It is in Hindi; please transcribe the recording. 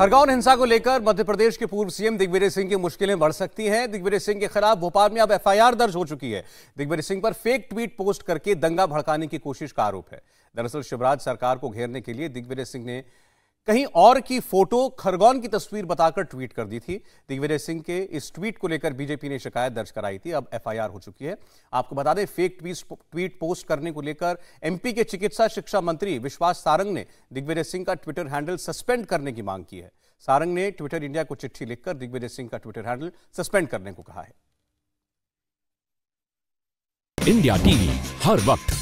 खरगौन हिंसा को लेकर मध्य प्रदेश के पूर्व सीएम दिग्विजय सिंह की मुश्किलें बढ़ सकती हैं दिग्विजय सिंह के खिलाफ भोपाल में अब एफआईआर दर्ज हो चुकी है दिग्विजय सिंह पर फेक ट्वीट पोस्ट करके दंगा भड़काने की कोशिश का आरोप है दरअसल शिवराज सरकार को घेरने के लिए दिग्विजय सिंह ने कहीं और की फोटो खरगोन की तस्वीर बताकर ट्वीट कर दी थी दिग्विजय सिंह के इस ट्वीट को लेकर बीजेपी ने शिकायत दर्ज कराई थी अब एफआईआर हो चुकी है आपको बता दें फेक ट्वीट ट्वीट पोस्ट करने को लेकर एमपी के चिकित्सा शिक्षा मंत्री विश्वास सारंग ने दिग्विजय सिंह का ट्विटर हैंडल सस्पेंड करने की मांग की है सारंग ने ट्विटर इंडिया को चिट्ठी लिखकर दिग्विजय सिंह का ट्विटर हैंडल सस्पेंड करने को कहा है इंडिया टीवी हर वक्त